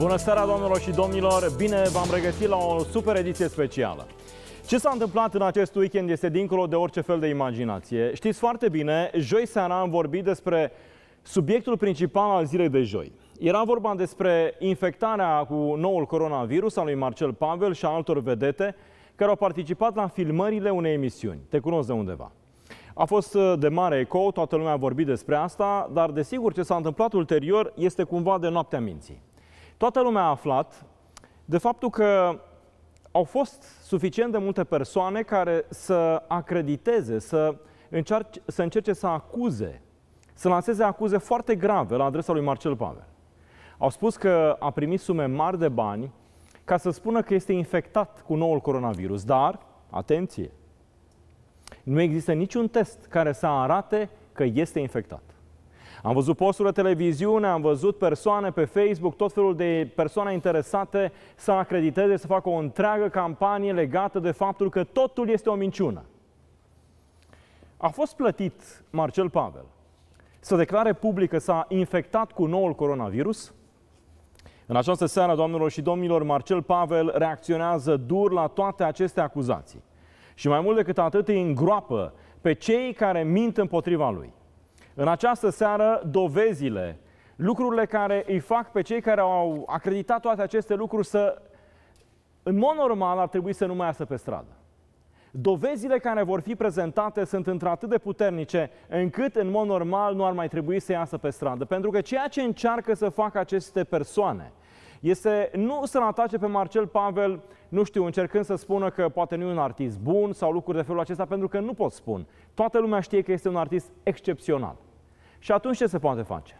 Bună seara, doamnelor și domnilor! Bine v-am regăsit la o super ediție specială. Ce s-a întâmplat în acest weekend este dincolo de orice fel de imaginație. Știți foarte bine, joi seara am vorbit despre subiectul principal al zilei de joi. Era vorba despre infectarea cu noul coronavirus al lui Marcel Pavel și a altor vedete care au participat la filmările unei emisiuni. Te cunosc de undeva. A fost uh, de mare ecou, toată lumea a vorbit despre asta, dar desigur ce s-a întâmplat ulterior este cumva de noaptea minții. Toată lumea a aflat de faptul că au fost suficient de multe persoane care să acrediteze, să, încerce să încerce să acuze, să lanseze acuze foarte grave la adresa lui Marcel Pavel. Au spus că a primit sume mari de bani ca să spună că este infectat cu noul coronavirus, dar, atenție, nu există niciun test care să arate că este infectat. Am văzut posturi de televiziune, am văzut persoane pe Facebook, tot felul de persoane interesate să acrediteze, să facă o întreagă campanie legată de faptul că totul este o minciună. A fost plătit Marcel Pavel să declare public că s-a infectat cu noul coronavirus? În această seară, doamnelor și domnilor, Marcel Pavel reacționează dur la toate aceste acuzații. Și mai mult decât atât îi îngroapă pe cei care mint împotriva lui. În această seară, dovezile, lucrurile care îi fac pe cei care au acreditat toate aceste lucruri să, în mod normal, ar trebui să nu mai iasă pe stradă. Dovezile care vor fi prezentate sunt într-atât de puternice încât, în mod normal, nu ar mai trebui să iasă pe stradă. Pentru că ceea ce încearcă să facă aceste persoane este nu să-l atace pe Marcel Pavel, nu știu, încercând să spună că poate nu e un artist bun sau lucruri de felul acesta, pentru că nu pot spun. Toată lumea știe că este un artist excepțional. Și atunci ce se poate face?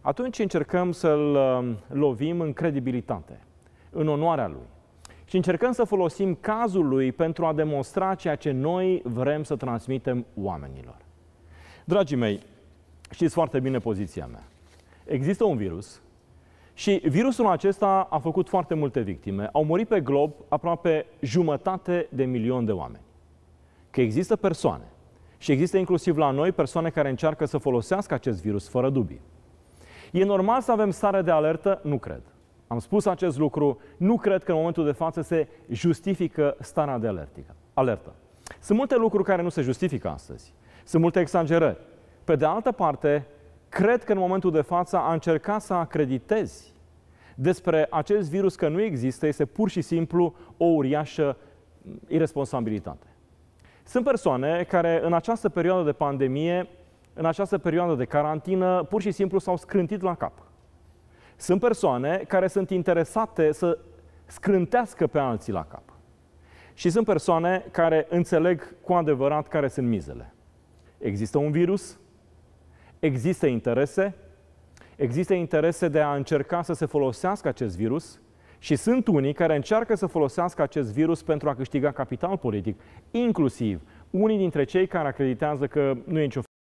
Atunci încercăm să-l um, lovim în credibilitate, în onoarea lui. Și încercăm să folosim cazul lui pentru a demonstra ceea ce noi vrem să transmitem oamenilor. Dragii mei, știți foarte bine poziția mea. Există un virus și virusul acesta a făcut foarte multe victime. Au murit pe glob aproape jumătate de milion de oameni. Că există persoane și există inclusiv la noi persoane care încearcă să folosească acest virus fără dubii. E normal să avem stare de alertă? Nu cred. Am spus acest lucru, nu cred că în momentul de față se justifică starea de alertică, alertă. Sunt multe lucruri care nu se justifică astăzi. Sunt multe exagerări. Pe de altă parte, cred că în momentul de față a încercat să acreditezi despre acest virus că nu există este pur și simplu o uriașă irresponsabilitate. Sunt persoane care în această perioadă de pandemie, în această perioadă de carantină, pur și simplu s-au scrântit la cap. Sunt persoane care sunt interesate să scrântească pe alții la cap. Și sunt persoane care înțeleg cu adevărat care sunt mizele. Există un virus, există interese, există interese de a încerca să se folosească acest virus și sunt unii care încearcă să folosească acest virus pentru a câștiga capital politic, inclusiv unii dintre cei care acreditează că nu e nicio